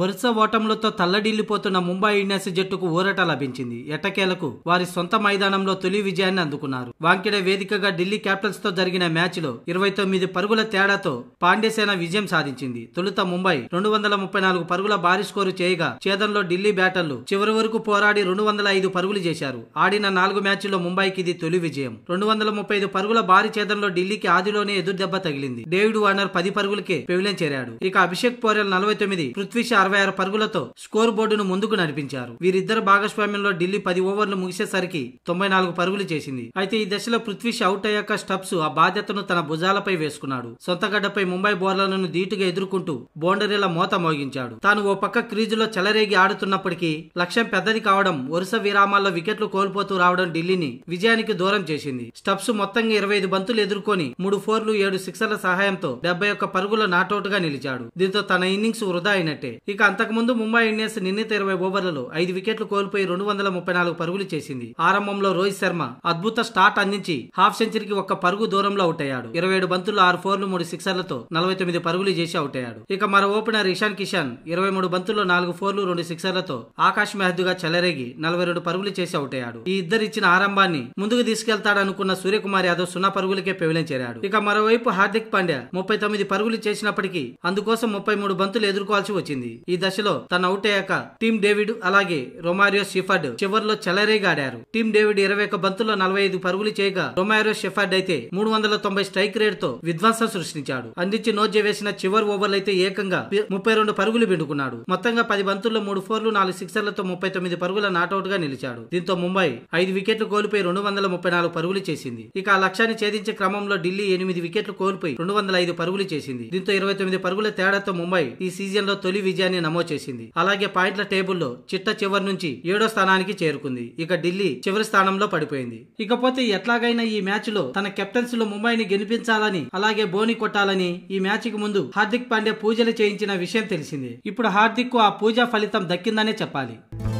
వరుస ఓటములతో తల్లడిల్లిపోతున్న ముంబై ఇండియన్స్ జట్టుకు ఊరట లభించింది ఎట్టకేలకు వారి సొంత మైదానంలో తొలి విజయాన్ని అందుకున్నారు వాంకిడ వేదికగా ఢిల్లీ క్యాపిటల్స్ తో జరిగిన మ్యాచ్ లో ఇరవై తొమ్మిది పరుగుల తేడాతో పాండ్యసేన విజయం సాధించింది తొలుత ముంబై రెండు వందల ముప్పై నాలుగు పరుగుల భారీ స్కోరు చేయగా ఛేదంలో ఢిల్లీ బ్యాటర్లు చివరి వరకు పోరాడి రెండు వందల ఐదు పరుగులు చేశారు ఆడిన నాలుగు మ్యాచ్ల్లో ముంబైకి ఇది తొలి విజయం రెండు వందల ముప్పై ఐదు పరుగుల భారీ ఛేదంలో ఢిల్లీకి ఆదిలోనే ఎదురు దెబ్బ తగిలింది డేవిడ్ వార్నర్ పది పరుగులకే పెవిలెన్ చేరాడు ఇక అభిషేక్ పోరెల్ నలభై తొమ్మిది పృథ్వీ అరవై ఆరు పరుగులతో స్కోర్ బోర్డును ముందుకు నడిపించారు వీరిద్దరు భాగస్వామ్యంలో ఢిల్లీ పది ఓవర్లు ముగిసేసరికి తొంభై నాలుగు పరుగులు చేసింది అయితే ఈ దశలో పృథ్వీష్ అవుట్ అయ్యాక స్టబ్స్ ఆ బాధ్యతను తన భుజాలపై వేసుకున్నాడు సొంతగడ్డపై ముంబై బౌలర్లను ధీటుగా ఎదుర్కొంటూ బౌండరీల మోత మోగించాడు తాను ఓ పక్క క్రీజులో చెలరేగి ఆడుతున్నప్పటికీ లక్ష్యం పెద్దది కావడం వరుస విరామాల్లో వికెట్లు కోల్పోతూ రావడం ఢిల్లీని విజయానికి దూరం చేసింది స్టబ్స్ మొత్తంగా ఇరవై ఐదు బంతులు ఎదుర్కొని మూడు ఫోర్లు ఏడు సిక్సర్ల సహాయంతో డెబ్బై ఒక్క పరుగుల నాటౌట్ గా నిలిచాడు దీంతో తన ఇన్నింగ్స్ వృధా అయినట్టే ఇక అంతకుముందు ముంబై ఇండియన్స్ నిర్ణీత ఇరవై ఓవర్లలో ఐదు వికెట్లు కోల్పోయి రెండు వందల ముప్పై నాలుగు పరుగులు చేసింది ఆరంభంలో రోహిత్ శర్మ అద్భుత స్టార్ట్ అందించి హాఫ్ సెంచరీకి ఒక్క పరుగు దూరంలో అవుట్ అయ్యాడు ఇరవై ఏడు బంతులు ఆరు ఫోర్లు మూడు సిక్సర్లతో నలభై తొమ్మిది పరుగులు చేసి అవుట్ అయ్యాడు ఇక మరో ఓపెనర్ ఇషాన్ కిషాన్ ఇరవై మూడు బంతుల్లో నాలుగు ఫోర్లు రెండు సిక్సర్లతో ఆకాశ్ మెహద్దుగా చెలరేగి నలభై రెండు పరుగులు చేసి అవుట్ అయ్యాడు ఈ ఇద్దరు ఇచ్చిన ఆరంభాన్ని ముందుకు తీసుకెళ్తాడనుకున్న సూర్యకుమార్ యాదవ్ సున్నా పరుగులకే పెవిలం చేరాడు ఇక మరోవైపు హార్దిక్ పాండ్యా ముప్పై తొమ్మిది పరుగులు చేసినప్పటికీ అందుకోసం ముప్పై మూడు బంతులు ఎదుర్కోవాల్సి వచ్చింది ఈ దశలో తన అవుట్ అయ్యాక టీమ్ డేవిడ్ అలాగే రొమారియో షిఫర్డ్ చివరిలో చెలరేగాడారు టీమ్ డేవిడ్ ఇరవై ఒక బంతుల్లో నలభై ఐదు పరుగులు చేయగా రొమారియో షిఫర్డ్ అయితే మూడు వందల తొంభై స్ట్రైక్ రేట్ తో విధ్వంసం సృష్టించాడు అందించి నోజ వేసిన చివరి ఓవర్లు అయితే ఏకంగా ముప్పై రెండు పరుగులు పిండుకున్నాడు మొత్తంగా పది బంతుల్లో మూడు ఫోర్లు నాలుగు సిక్సర్లతో ముప్పై తొమ్మిది పరుగుల నాట్అవుట్ గా నిలిచాడు దీంతో ముంబై ఐదు వికెట్లు కోల్పోయి రెండు వందల ముప్పై నాలుగు పరుగులు చేసింది ఇక ఆ లక్ష్యాన్ని ఛేదించే క్రమంలో ఢిల్లీ ఎనిమిది వికెట్లు కోల్పోయి రెండు వందల ఐదు పరుగులు చేసింది దీంతో ఇరవై తొమ్మిది పరుగుల తేడాతో ముంబై ఈ సీజన్ లో తొలి విజయాన్ని విజయాన్ని నమోదు చేసింది అలాగే పాయింట్ల టేబుల్లో చిట్ట చివరి నుంచి ఏడో స్థానానికి చేరుకుంది ఇక ఢిల్లీ చివరి స్థానంలో పడిపోయింది ఇకపోతే ఎట్లాగైనా ఈ మ్యాచ్ లో తన కెప్టెన్స్ లో ముంబైని గెలిపించాలని అలాగే బోని కొట్టాలని ఈ మ్యాచ్ కి ముందు హార్దిక్ పాండే పూజలు చేయించిన విషయం తెలిసింది ఇప్పుడు హార్దిక్ కు ఆ పూజ ఫలితం దక్కిందనే చెప్పాలి